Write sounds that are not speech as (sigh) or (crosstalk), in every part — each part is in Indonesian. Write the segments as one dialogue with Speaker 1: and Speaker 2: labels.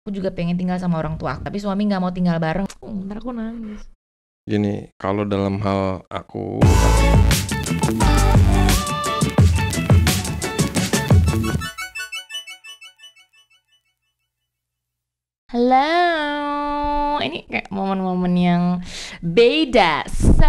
Speaker 1: aku juga pengen tinggal sama orang tua tapi suami nggak mau tinggal bareng oh, ntar aku nangis
Speaker 2: gini kalau dalam hal aku
Speaker 1: Halo ini kayak momen-momen yang beda. So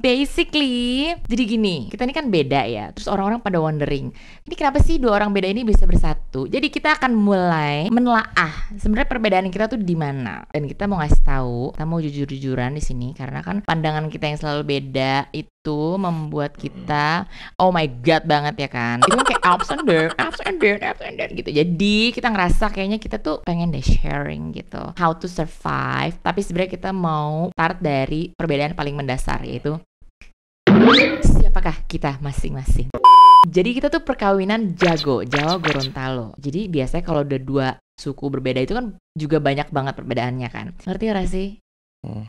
Speaker 1: basically, jadi gini, kita ini kan beda ya. Terus orang-orang pada wondering, ini kenapa sih dua orang beda ini bisa bersatu? Jadi kita akan mulai menelaah sebenarnya perbedaan kita tuh di mana. Dan kita mau ngasih tahu, kita mau jujur-jujuran di sini karena kan pandangan kita yang selalu beda itu itu membuat kita oh my god banget ya kan itu kayak ups and down ups and down ups and down gitu jadi kita ngerasa kayaknya kita tuh pengen deh sharing gitu how to survive tapi sebenarnya kita mau start dari perbedaan paling mendasar yaitu siapakah kita masing-masing jadi kita tuh perkawinan jago, Jawa Gorontalo. Jadi biasanya kalau udah dua suku berbeda itu kan juga banyak banget perbedaannya kan. Ngerti gak sih? Hmm.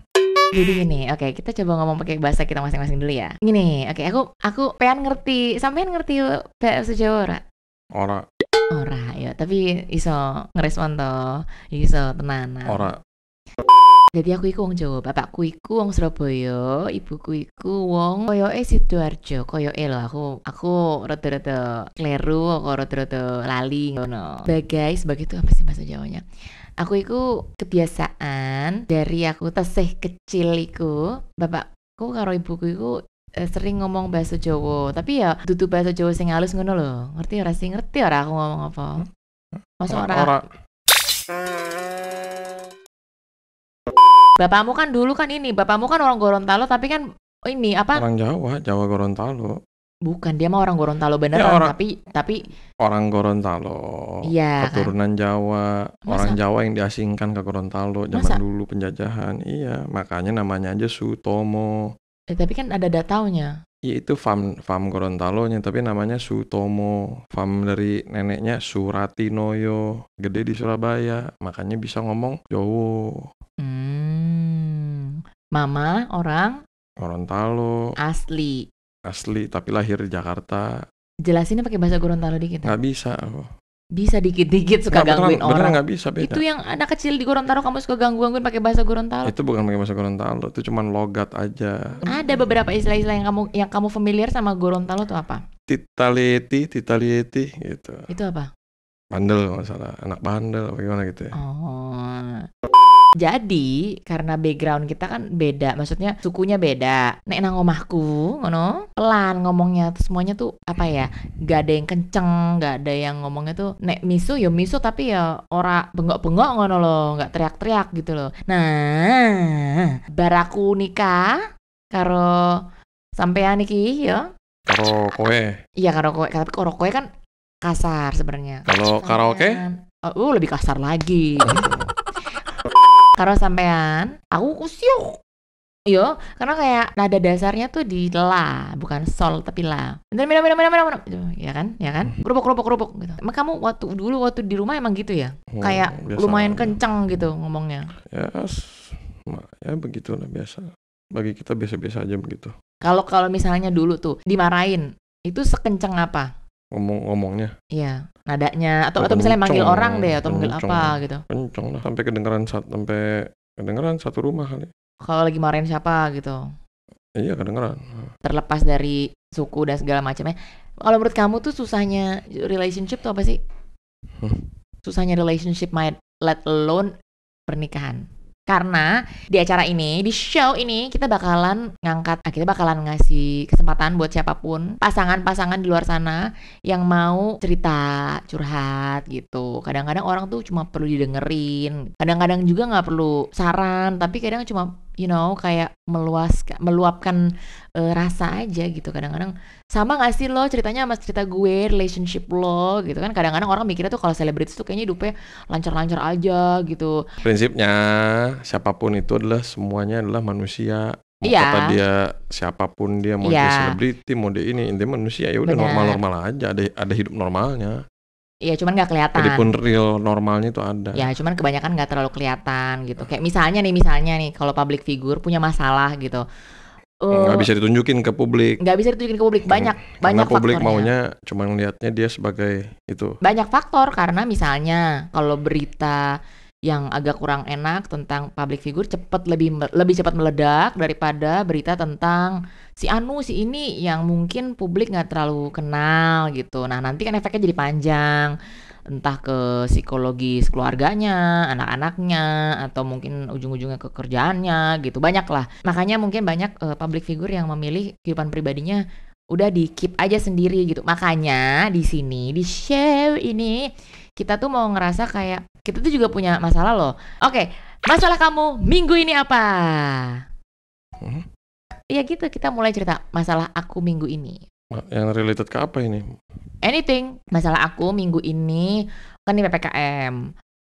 Speaker 1: Jadi gini, oke okay, kita coba ngomong pakai bahasa kita masing-masing dulu ya. Gini, oke okay, aku aku pengen ngerti, sampean ngerti bahasa Jawa ora? Ora. Ora ya, tapi iso ngerespon to, iso tenanan. Ora. Jadi aku iku wong Jawa, bapakku iku wong Surabaya, ibuku iku wong koyoke Sidoarjo, koyoke lho aku aku rada-rada kleru, aku rada-rada lali ngono. Sebagai sebagai itu apa sih bahasa Jawanya? Aku iku kebiasaan dari aku tesih kecil iku, bapakku karo ibuku iku eh, sering ngomong bahasa Jawa, tapi ya dudu bahasa Jawa sing halus ngono lho. Ngerti ora sih? Ngerti ora aku ngomong apa? Hmm? Masuk ora. Ora. Bapakmu kan dulu kan ini, bapakmu kan orang Gorontalo tapi kan ini apa? Orang
Speaker 2: Jawa, Jawa Gorontalo.
Speaker 1: Bukan, dia mah orang Gorontalo beneran, ya, orang, tapi tapi
Speaker 2: orang Gorontalo. Iya. Kan. Keturunan kan? Jawa, Masa? orang Jawa yang diasingkan ke Gorontalo zaman Masa? dulu penjajahan. Iya, makanya namanya aja Sutomo.
Speaker 1: Eh, tapi kan ada datanya?
Speaker 2: Iya itu fam fam Gorontalonya tapi namanya Sutomo fam dari neneknya Suratinoyo gede di Surabaya makanya bisa ngomong Jowo. Hmm.
Speaker 1: Mama orang
Speaker 2: Gorontalo. Asli. Asli tapi lahir di Jakarta.
Speaker 1: Jelasinnya pakai bahasa Gorontalo dikit.
Speaker 2: Ya? Gak bisa. aku.
Speaker 1: Bisa dikit-dikit suka nggak, gangguin beneran, orang. Beneran gak bisa beda. Itu yang anak kecil di Gorontalo kamu suka ganggu-gangguin pakai bahasa Gorontalo.
Speaker 2: Itu bukan pakai bahasa Gorontalo, itu cuman logat aja.
Speaker 1: Ada beberapa istilah-istilah yang kamu yang kamu familiar sama Gorontalo tuh apa?
Speaker 2: Titalieti, titalieti gitu. Itu apa? Bandel masalah, anak bandel apa gimana gitu ya.
Speaker 1: Oh. Jadi karena background kita kan beda, maksudnya sukunya beda. Nek nang omahku, ngono, pelan ngomongnya semuanya tuh apa ya? Gak ada yang kenceng, gak ada yang ngomongnya tuh nek misu ya misu tapi ya ora bengok-bengok ngono loh, nggak teriak-teriak gitu loh. Nah, baraku nikah karo sampean iki ya.
Speaker 2: Karo kowe.
Speaker 1: Iya karo kowe, tapi karo kowe kan kasar sebenarnya.
Speaker 2: Kalau karaoke? Kan.
Speaker 1: Oh, uh, lebih kasar lagi. Gitu karo sampean aku kusyuk yo iya, karena kayak nada dasarnya tuh di la bukan sol tapi la bentar minum minum minum minum gitu, ya kan ya kan hmm. kerupuk kerupuk kerupuk gitu emang kamu waktu dulu waktu di rumah emang gitu ya hmm, kayak lumayan aja. kenceng gitu ngomongnya
Speaker 2: ya ya lah biasa bagi kita biasa-biasa aja begitu
Speaker 1: kalau kalau misalnya dulu tuh dimarahin itu sekenceng apa
Speaker 2: ngomong-ngomongnya. Iya, nadanya atau atau, misalnya manggil orang deh atau manggil apa gitu. Kenceng lah sampai kedengeran satu sampai kedengeran satu rumah kali.
Speaker 1: Kalau lagi marahin siapa gitu.
Speaker 2: Iya kedengeran.
Speaker 1: Terlepas dari suku dan segala macamnya. Kalau menurut kamu tuh susahnya relationship tuh apa sih? Hmm. Susahnya relationship might let alone pernikahan karena di acara ini, di show ini kita bakalan ngangkat, ah, kita bakalan ngasih kesempatan buat siapapun pasangan-pasangan di luar sana yang mau cerita curhat gitu. Kadang-kadang orang tuh cuma perlu didengerin, kadang-kadang juga nggak perlu saran, tapi kadang cuma you know kayak meluas meluapkan uh, rasa aja gitu kadang-kadang sama gak sih lo ceritanya sama cerita gue relationship lo gitu kan kadang-kadang orang mikirnya tuh kalau selebritis tuh kayaknya hidupnya lancar-lancar aja gitu
Speaker 2: prinsipnya siapapun itu adalah semuanya adalah manusia mau yeah. kata dia siapapun dia mau yeah. dia iya. selebriti mau dia ini intinya manusia ya udah normal-normal aja ada ada hidup normalnya
Speaker 1: Iya, cuman nggak kelihatan. Jadi pun
Speaker 2: real normalnya itu ada. Ya,
Speaker 1: cuman kebanyakan nggak terlalu kelihatan gitu. Kayak misalnya nih, misalnya nih, kalau public figure punya masalah gitu. Ya, nggak uh, bisa
Speaker 2: ditunjukin ke publik.
Speaker 1: Nggak bisa ditunjukin ke publik. Banyak, karena iya. banyak karena publik maunya
Speaker 2: cuma melihatnya dia sebagai itu.
Speaker 1: Banyak faktor karena misalnya kalau berita yang agak kurang enak tentang public figure cepat lebih lebih cepat meledak daripada berita tentang si Anu si ini yang mungkin publik nggak terlalu kenal gitu. Nah nanti kan efeknya jadi panjang entah ke psikologis keluarganya, anak-anaknya, atau mungkin ujung-ujungnya ke kerjaannya gitu banyak lah. Makanya mungkin banyak uh, public figure yang memilih kehidupan pribadinya udah di keep aja sendiri gitu. Makanya di sini di share ini kita tuh mau ngerasa kayak kita tuh juga punya masalah loh. Oke, okay, masalah kamu minggu ini apa? Hmm? Iya gitu, kita mulai cerita masalah aku minggu ini.
Speaker 2: Nah, yang related ke apa ini?
Speaker 1: Anything. Masalah aku minggu ini kan ini PPKM.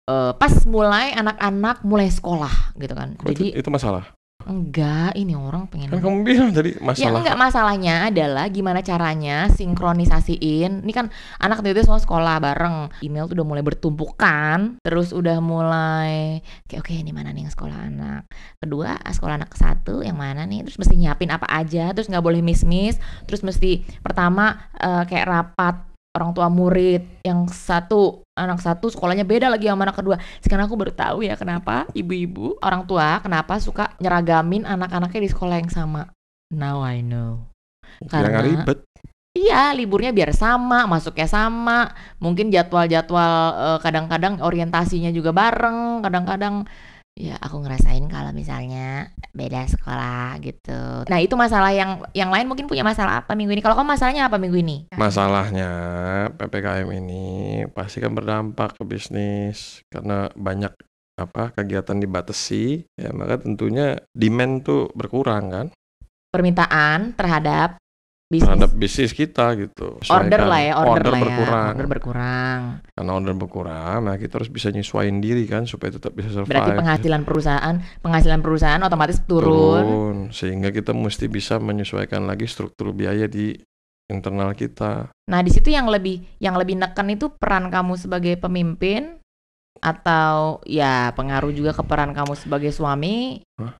Speaker 1: Uh, eh, pas mulai anak-anak mulai sekolah gitu kan.
Speaker 2: Jadi itu masalah.
Speaker 1: Enggak, ini orang
Speaker 2: pengen. Kan kamu bilang tadi ya, masalah. Ya enggak
Speaker 1: masalahnya adalah gimana caranya sinkronisasiin. Ini kan anak itu semua sekolah bareng. Email tuh udah mulai bertumpukan, terus udah mulai kayak oke ini mana nih yang sekolah anak. Kedua, sekolah anak satu yang mana nih? Terus mesti nyiapin apa aja, terus nggak boleh miss-miss, terus mesti pertama uh, kayak rapat orang tua murid yang satu anak satu sekolahnya beda lagi sama anak kedua sekarang aku baru tahu ya kenapa ibu-ibu orang tua kenapa suka nyeragamin anak-anaknya di sekolah yang sama now I know
Speaker 2: karena ribet
Speaker 1: Iya, liburnya biar sama, masuknya sama, mungkin jadwal-jadwal eh, kadang-kadang orientasinya juga bareng, kadang-kadang ya aku ngerasain kalau misalnya beda sekolah gitu. Nah itu masalah yang yang lain mungkin punya masalah apa minggu ini? Kalau kamu masalahnya apa minggu ini?
Speaker 2: Masalahnya ppkm ini pasti kan berdampak ke bisnis karena banyak apa kegiatan dibatasi ya maka tentunya demand tuh berkurang kan
Speaker 1: permintaan terhadap bisnis. terhadap
Speaker 2: bisnis kita gitu. order lah ya, order, order lah ya. berkurang. Ya. Order berkurang. Karena order berkurang, nah kita harus bisa nyesuaiin diri kan supaya tetap bisa survive. Berarti penghasilan
Speaker 1: perusahaan, penghasilan perusahaan otomatis turun. Turun,
Speaker 2: sehingga kita mesti bisa menyesuaikan lagi struktur biaya di internal kita.
Speaker 1: Nah, di situ yang lebih yang lebih neken itu peran kamu sebagai pemimpin atau ya pengaruh juga ke peran kamu sebagai suami?
Speaker 2: Hah?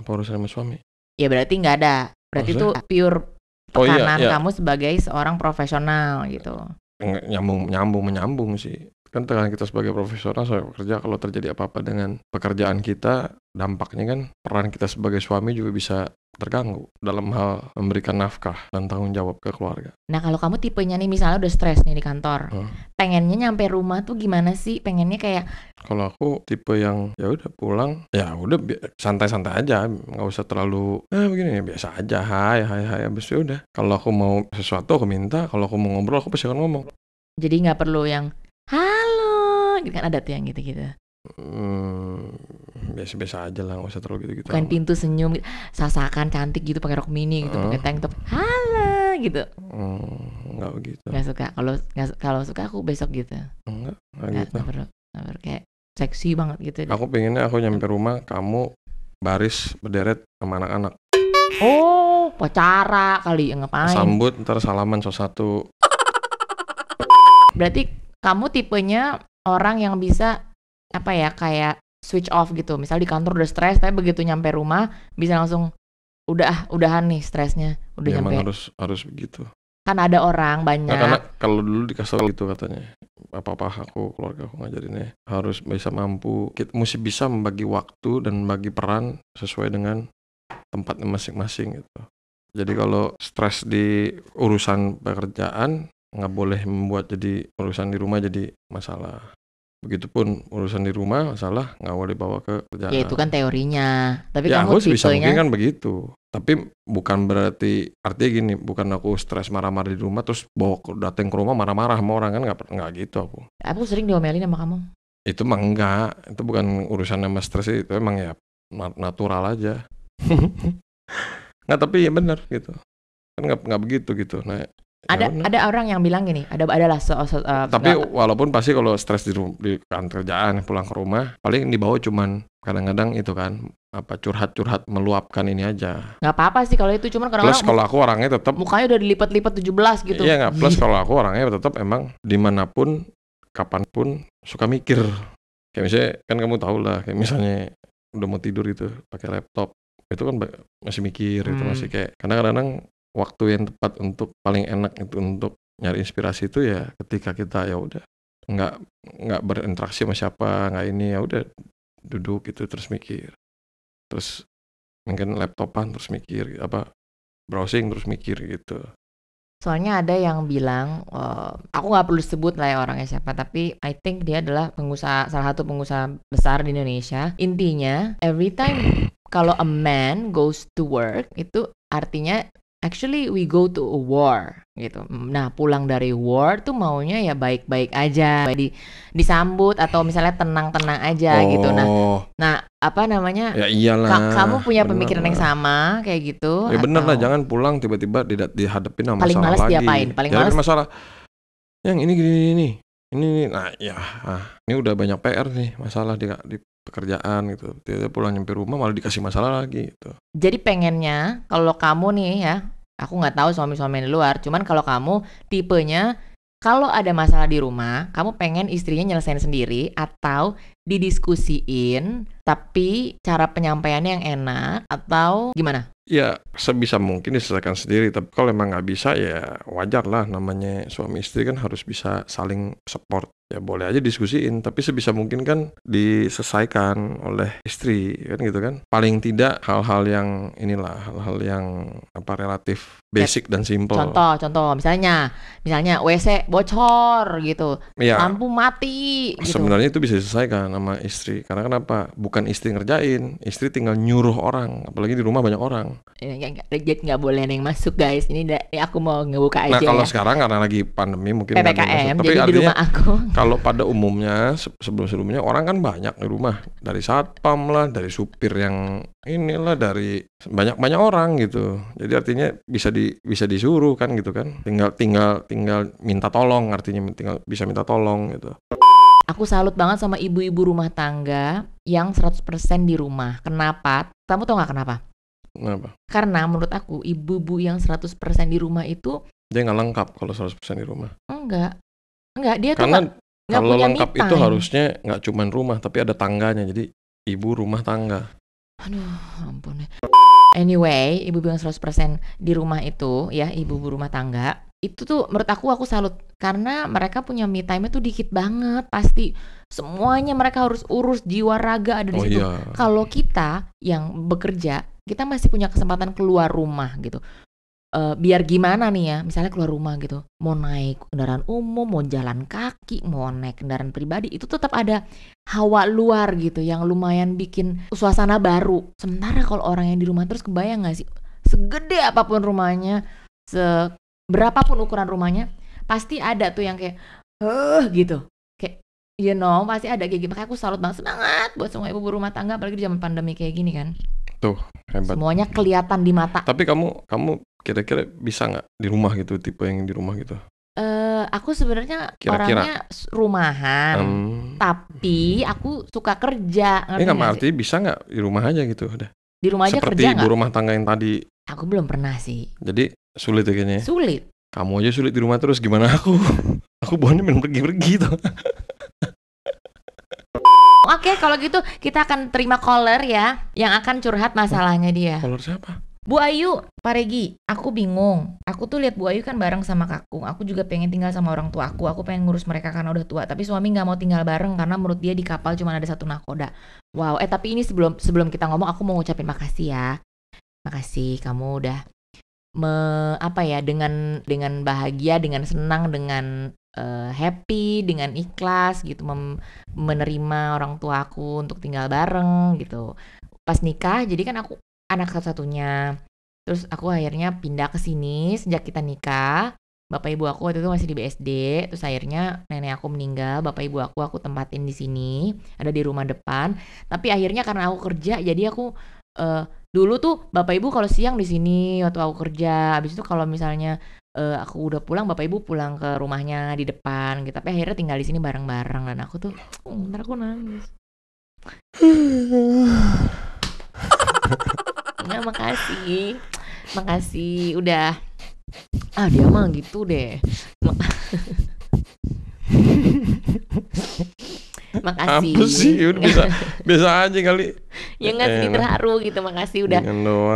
Speaker 2: Apa urusan sama suami?
Speaker 1: Ya berarti nggak ada. Berarti Maksudnya? itu pure
Speaker 2: tekanan oh, iya, iya. kamu
Speaker 1: sebagai seorang profesional gitu.
Speaker 2: Nyambung nyambung menyambung sih kan tekanan kita sebagai profesional sebagai pekerja kalau terjadi apa-apa dengan pekerjaan kita dampaknya kan peran kita sebagai suami juga bisa terganggu dalam hal memberikan nafkah dan tanggung jawab ke keluarga.
Speaker 1: Nah kalau kamu tipenya nih misalnya udah stres nih di kantor, hmm. pengennya nyampe rumah tuh gimana sih? Pengennya kayak?
Speaker 2: Kalau aku tipe yang ya udah pulang, ya udah santai-santai aja, nggak usah terlalu eh, begini ya biasa aja, hai hai hai, abis itu udah. Kalau aku mau sesuatu aku minta, kalau aku mau ngobrol aku pasti akan ngomong.
Speaker 1: Jadi nggak perlu yang hai orang gitu kan adat yang gitu-gitu.
Speaker 2: Hmm, biasa-biasa aja lah, nggak usah terlalu gitu-gitu. Bukan
Speaker 1: pintu senyum, sasakan cantik gitu pakai rok mini gitu, uh. pakai hmm. tank top, halo gitu.
Speaker 2: Hmm, nggak begitu. Nggak
Speaker 1: suka. Kalau nggak kalau suka aku besok gitu. nggak,
Speaker 2: nggak gitu. perlu,
Speaker 1: nggak perlu. Kayak seksi banget
Speaker 2: gitu. Aku pengennya aku nyampe rumah, kamu baris berderet sama anak-anak.
Speaker 1: Oh, pacara kali ya ngapain? Sambut
Speaker 2: ntar salaman so satu.
Speaker 1: Berarti kamu tipenya orang yang bisa apa ya kayak switch off gitu. Misal di kantor udah stres, tapi begitu nyampe rumah bisa langsung udah udahan nih stresnya, udah ya, nyampe. Emang
Speaker 2: harus harus begitu.
Speaker 1: Kan ada orang banyak. Nah, karena
Speaker 2: kalau dulu di kantor gitu katanya apa-apa aku keluarga aku ngajarinnya harus bisa mampu kita mesti bisa membagi waktu dan membagi peran sesuai dengan tempatnya masing-masing gitu. Jadi kalau stres di urusan pekerjaan nggak boleh membuat jadi urusan di rumah jadi masalah begitupun urusan di rumah masalah nggak boleh bawa ke kerjaan ya itu kan teorinya tapi ya, kamu aku bisa mungkin kan begitu tapi bukan berarti artinya gini bukan aku stres marah-marah di rumah terus bawa datang ke rumah marah-marah sama orang kan nggak nggak gitu aku
Speaker 1: aku sering diomelin sama kamu
Speaker 2: itu mah enggak itu bukan urusan sama stres itu emang ya natural aja (laughs) nggak tapi ya benar gitu kan nggak nggak begitu gitu nah
Speaker 1: Ya ada ya ada orang yang bilang gini, ada adalah so, so, uh, eh, Tapi gak,
Speaker 2: walaupun pasti kalau stres di, di kan, kerjaan pulang ke rumah, paling dibawa cuman kadang-kadang itu kan apa curhat-curhat meluapkan ini aja.
Speaker 1: Nggak apa-apa sih kalau itu cuman karena Plus kalau
Speaker 2: aku orangnya tetap mukanya
Speaker 1: udah dilipat-lipat 17 gitu. Iya nggak. Plus (laughs)
Speaker 2: kalau aku orangnya tetap emang dimanapun kapanpun suka mikir. Kayak misalnya kan kamu tahu lah kayak misalnya udah mau tidur itu pakai laptop itu kan masih mikir hmm. itu masih kayak kadang-kadang waktu yang tepat untuk paling enak itu untuk nyari inspirasi itu ya ketika kita ya udah nggak nggak berinteraksi sama siapa nggak ini ya udah duduk gitu terus mikir terus mungkin laptopan terus mikir apa browsing terus mikir gitu
Speaker 1: soalnya ada yang bilang uh, aku nggak perlu sebut lah ya orangnya siapa tapi I think dia adalah pengusaha salah satu pengusaha besar di Indonesia intinya every time kalau a man goes to work itu artinya actually we go to a war gitu. Nah, pulang dari war tuh maunya ya baik-baik aja, di disambut atau misalnya tenang-tenang aja oh. gitu. Nah, oh. nah apa namanya? Ya
Speaker 2: iyalah. Ka kamu punya bener pemikiran lah. yang
Speaker 1: sama kayak gitu? Ya atau... bener lah, jangan
Speaker 2: pulang tiba-tiba tidak dihadapin sama paling masalah males lagi. Diapain? Paling males masalah. Yang ini gini ini. Ini, ini nah ya, ah, ini udah banyak PR nih masalah di, di pekerjaan gitu. Tiba-tiba pulang nyampe rumah malah dikasih masalah lagi gitu.
Speaker 1: Jadi pengennya kalau kamu nih ya, aku nggak tahu suami-suami di luar, cuman kalau kamu tipenya kalau ada masalah di rumah, kamu pengen istrinya nyelesain sendiri atau didiskusiin tapi cara penyampaiannya yang enak atau gimana?
Speaker 2: Ya sebisa mungkin diselesaikan sendiri tapi kalau emang nggak bisa ya wajar lah namanya suami istri kan harus bisa saling support ya boleh aja diskusiin tapi sebisa mungkin kan diselesaikan oleh istri kan gitu kan paling tidak hal-hal yang inilah hal-hal yang apa relatif basic dan simple contoh
Speaker 1: contoh misalnya misalnya WC bocor gitu ya, lampu mati gitu. sebenarnya
Speaker 2: itu bisa diselesaikan sama istri karena kenapa bukan istri ngerjain istri tinggal nyuruh orang apalagi di rumah banyak orang
Speaker 1: iya, nggak boleh yang masuk guys ini aku mau ngebuka nah, aja nah kalau ya.
Speaker 2: sekarang karena lagi pandemi mungkin PPKM jadi tapi di rumah aku (laughs) kalau pada umumnya sebelum-sebelumnya orang kan banyak di rumah dari satpam lah, dari supir yang inilah dari banyak-banyak orang gitu. Jadi artinya bisa di bisa disuruh kan gitu kan. Tinggal tinggal tinggal minta tolong artinya tinggal bisa minta tolong gitu.
Speaker 1: Aku salut banget sama ibu-ibu rumah tangga yang 100% di rumah. Kenapa? Kamu tau nggak kenapa? Kenapa? Karena menurut aku ibu-ibu yang 100% di rumah itu
Speaker 2: Dia nggak lengkap kalau 100% di rumah
Speaker 1: Enggak Enggak, dia Karena tuh
Speaker 2: Gak kalau lengkap itu harusnya nggak cuman rumah tapi ada tangganya jadi ibu rumah tangga
Speaker 1: aduh ampun anyway ibu bilang 100% di rumah itu ya ibu rumah tangga itu tuh menurut aku aku salut karena mereka punya me time itu dikit banget pasti semuanya mereka harus urus jiwa raga ada di oh situ. Iya. Kalau kita yang bekerja, kita masih punya kesempatan keluar rumah gitu uh, biar gimana nih ya, misalnya keluar rumah gitu, mau naik kendaraan umum, mau jalan kaki, mau naik kendaraan pribadi, itu tetap ada hawa luar gitu yang lumayan bikin suasana baru. Sementara kalau orang yang di rumah terus kebayang gak sih, segede apapun rumahnya, seberapapun ukuran rumahnya, pasti ada tuh yang kayak, eh gitu. Kayak, you know, pasti ada kayak gitu. Makanya aku salut banget, semangat buat semua ibu rumah tangga, apalagi di zaman pandemi kayak gini kan.
Speaker 2: Tuh, hebat.
Speaker 1: Semuanya kelihatan di mata.
Speaker 2: Tapi kamu kamu kira-kira bisa nggak di rumah gitu tipe yang di rumah gitu
Speaker 1: Uh, aku sebenarnya orangnya rumahan, um, tapi aku suka kerja. Ini nggak arti
Speaker 2: bisa nggak di rumah aja gitu udah.
Speaker 1: Di rumah aja Seperti kerja Seperti ibu gak?
Speaker 2: rumah tangga yang tadi.
Speaker 1: Aku belum pernah sih.
Speaker 2: Jadi sulit ya kayaknya. Ya? Sulit. Kamu aja sulit di rumah terus gimana aku? (laughs) aku bohongnya main pergi-pergi tuh.
Speaker 1: Oke, kalau gitu kita akan terima caller ya yang akan curhat masalahnya dia.
Speaker 2: Caller siapa?
Speaker 1: Bu Ayu, Pak Regi, aku bingung. Aku tuh lihat Bu Ayu kan bareng sama kakung. Aku juga pengen tinggal sama orang tua aku. Aku pengen ngurus mereka karena udah tua. Tapi suami nggak mau tinggal bareng karena menurut dia di kapal cuma ada satu nakoda. Wow. Eh tapi ini sebelum sebelum kita ngomong, aku mau ngucapin makasih ya. Makasih kamu udah me, apa ya dengan dengan bahagia, dengan senang, dengan uh, happy, dengan ikhlas gitu mem, menerima orang tua aku untuk tinggal bareng gitu pas nikah jadi kan aku anak satu-satunya. Terus aku akhirnya pindah ke sini sejak kita nikah. Bapak ibu aku waktu itu masih di BSD, terus akhirnya nenek aku meninggal, bapak ibu aku aku tempatin di sini, ada di rumah depan. Tapi akhirnya karena aku kerja, jadi aku uh, dulu tuh bapak ibu kalau siang di sini waktu aku kerja, habis itu kalau misalnya uh, aku udah pulang, bapak ibu pulang ke rumahnya di depan gitu. Tapi akhirnya tinggal di sini bareng-bareng dan aku tuh, oh, ntar aku nangis. (laughs) Ya makasih. Makasih udah. Ah dia mah gitu deh. (laughs) makasih. Apa sih? Udah bisa
Speaker 2: bisa aja kali. ya nggak sih eh, terharu
Speaker 1: gitu. Makasih udah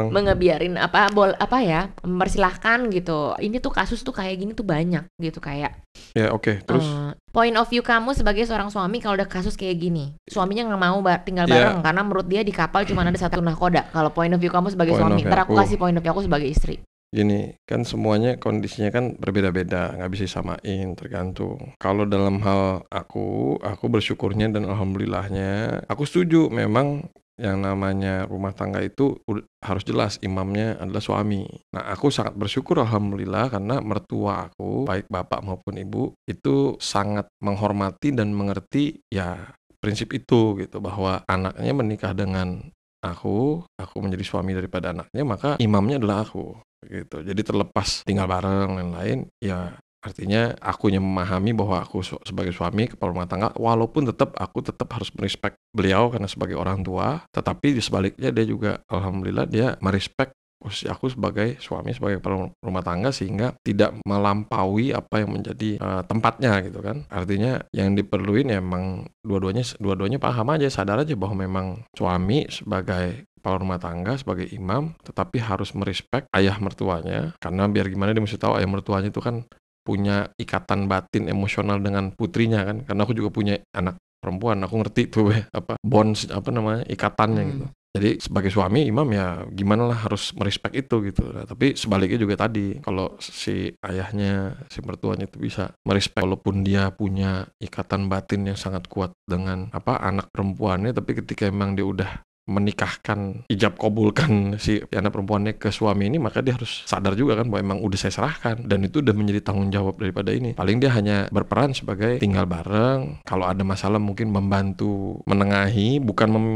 Speaker 1: mengebiarin apa bol apa ya mempersilahkan gitu. Ini tuh kasus tuh kayak gini tuh banyak gitu kayak.
Speaker 2: Ya oke okay. terus. Uh,
Speaker 1: point of view kamu sebagai seorang suami kalau udah kasus kayak gini suaminya nggak mau bar tinggal iya. bareng karena menurut dia di kapal cuma ada satu nahkoda kalau point of view kamu sebagai point suami ntar aku kasih point of view aku sebagai istri
Speaker 2: gini kan semuanya kondisinya kan berbeda-beda nggak bisa samain tergantung kalau dalam hal aku aku bersyukurnya dan alhamdulillahnya aku setuju memang yang namanya rumah tangga itu harus jelas imamnya adalah suami. Nah, aku sangat bersyukur alhamdulillah karena mertua aku, baik bapak maupun ibu, itu sangat menghormati dan mengerti ya prinsip itu gitu bahwa anaknya menikah dengan aku, aku menjadi suami daripada anaknya, maka imamnya adalah aku gitu. Jadi terlepas tinggal bareng dan lain-lain, ya artinya aku yang memahami bahwa aku sebagai suami kepala rumah tangga walaupun tetap aku tetap harus merespek beliau karena sebagai orang tua tetapi di sebaliknya dia juga alhamdulillah dia merespek posisi aku sebagai suami sebagai kepala rumah tangga sehingga tidak melampaui apa yang menjadi uh, tempatnya gitu kan artinya yang diperluin ya emang dua-duanya dua-duanya paham aja sadar aja bahwa memang suami sebagai kepala rumah tangga sebagai imam tetapi harus merespek ayah mertuanya karena biar gimana dia mesti tahu ayah mertuanya itu kan punya ikatan batin emosional dengan putrinya kan karena aku juga punya anak perempuan aku ngerti tuh (laughs) apa bonds apa namanya ikatannya hmm. gitu jadi sebagai suami imam ya gimana lah harus merespek itu gitu nah, tapi sebaliknya juga tadi kalau si ayahnya si mertuanya itu bisa merespek walaupun dia punya ikatan batin yang sangat kuat dengan apa anak perempuannya tapi ketika emang dia udah menikahkan ijab kabulkan si anak perempuannya ke suami ini maka dia harus sadar juga kan bahwa emang udah saya serahkan dan itu udah menjadi tanggung jawab daripada ini paling dia hanya berperan sebagai tinggal bareng kalau ada masalah mungkin membantu menengahi bukan mem,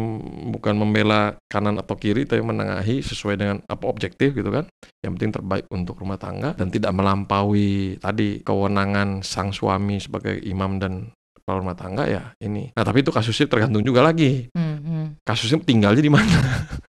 Speaker 2: bukan membela kanan atau kiri tapi menengahi sesuai dengan apa objektif gitu kan yang penting terbaik untuk rumah tangga dan tidak melampaui tadi kewenangan sang suami sebagai imam dan kepala rumah tangga ya ini nah tapi itu kasusnya tergantung juga lagi hmm kasusnya tinggalnya di mana?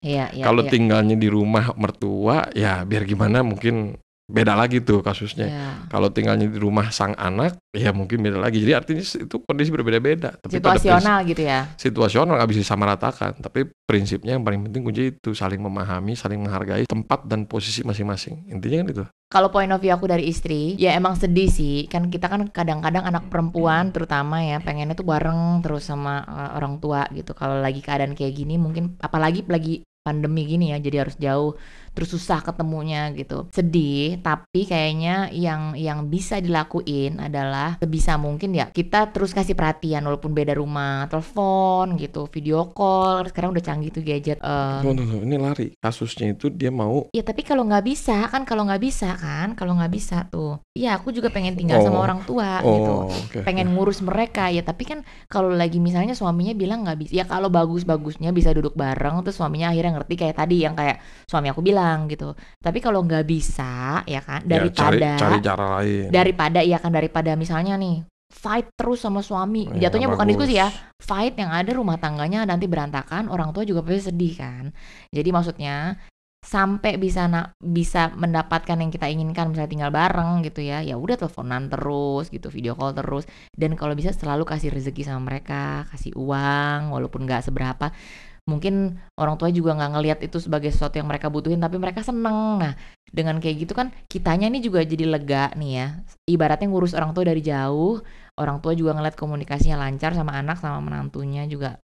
Speaker 2: Iya, iya, Kalau iya. tinggalnya di rumah mertua, ya biar gimana mungkin beda lagi tuh kasusnya. Yeah. Kalau tinggalnya di rumah sang anak, ya mungkin beda lagi. Jadi artinya itu kondisi berbeda-beda. situasional gitu ya. Situasional nggak bisa disamaratakan. Tapi prinsipnya yang paling penting kunci itu saling memahami, saling menghargai tempat dan posisi masing-masing. Intinya kan itu.
Speaker 1: Kalau point of view aku dari istri, ya emang sedih sih. Kan kita kan kadang-kadang anak perempuan terutama ya pengennya tuh bareng terus sama eh, orang tua gitu. Kalau lagi keadaan kayak gini mungkin apalagi lagi pandemi gini ya, jadi harus jauh terus susah ketemunya gitu sedih tapi kayaknya yang yang bisa dilakuin adalah sebisa mungkin ya kita terus kasih perhatian walaupun beda rumah telepon gitu video call sekarang udah canggih tuh gadget um,
Speaker 2: ini lari kasusnya itu dia mau
Speaker 1: ya tapi kalau nggak bisa kan kalau nggak bisa kan kalau nggak bisa tuh ya aku juga pengen tinggal oh. sama orang tua oh, gitu okay. pengen ngurus mereka ya tapi kan kalau lagi misalnya suaminya bilang nggak bisa ya kalau bagus bagusnya bisa duduk bareng terus suaminya akhirnya ngerti kayak tadi yang kayak suami aku bilang bilang gitu. Tapi kalau nggak bisa ya kan daripada ya, cari, cari cara
Speaker 2: lain. Daripada
Speaker 1: ya kan daripada misalnya nih fight terus sama suami. Iya, ya, Jatuhnya bagus. bukan diskusi ya. Fight yang ada rumah tangganya nanti berantakan, orang tua juga pasti sedih kan. Jadi maksudnya sampai bisa na bisa mendapatkan yang kita inginkan misalnya tinggal bareng gitu ya ya udah teleponan terus gitu video call terus dan kalau bisa selalu kasih rezeki sama mereka kasih uang walaupun nggak seberapa mungkin orang tua juga nggak ngelihat itu sebagai sesuatu yang mereka butuhin tapi mereka seneng nah dengan kayak gitu kan kitanya ini juga jadi lega nih ya ibaratnya ngurus orang tua dari jauh orang tua juga ngeliat komunikasinya lancar sama anak sama menantunya juga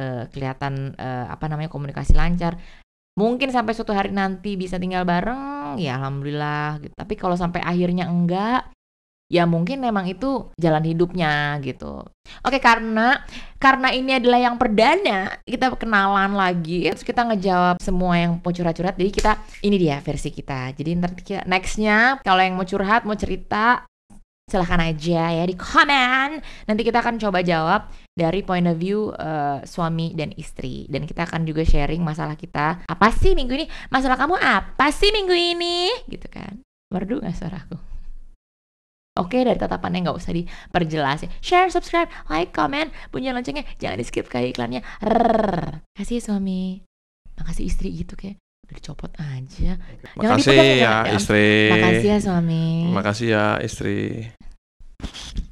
Speaker 1: uh, kelihatan uh, apa namanya komunikasi lancar mungkin sampai suatu hari nanti bisa tinggal bareng ya alhamdulillah gitu. tapi kalau sampai akhirnya enggak ya mungkin memang itu jalan hidupnya gitu. Oke karena karena ini adalah yang perdana kita kenalan lagi terus kita ngejawab semua yang mau curhat-curhat jadi kita ini dia versi kita. Jadi ntar kita nextnya kalau yang mau curhat mau cerita silahkan aja ya di komen nanti kita akan coba jawab dari point of view uh, suami dan istri dan kita akan juga sharing masalah kita apa sih minggu ini masalah kamu apa sih minggu ini gitu kan merdu nggak suaraku Oke, okay, dari tatapannya nggak usah diperjelas. Ya. Share, subscribe, like, comment, punya loncengnya, jangan di skip kayak iklannya. Rrrr. Kasih ya, suami, makasih istri gitu kayak udah dicopot aja. Jangan makasih dipegang, ya, ya istri. Makasih ya suami.
Speaker 2: Makasih ya istri.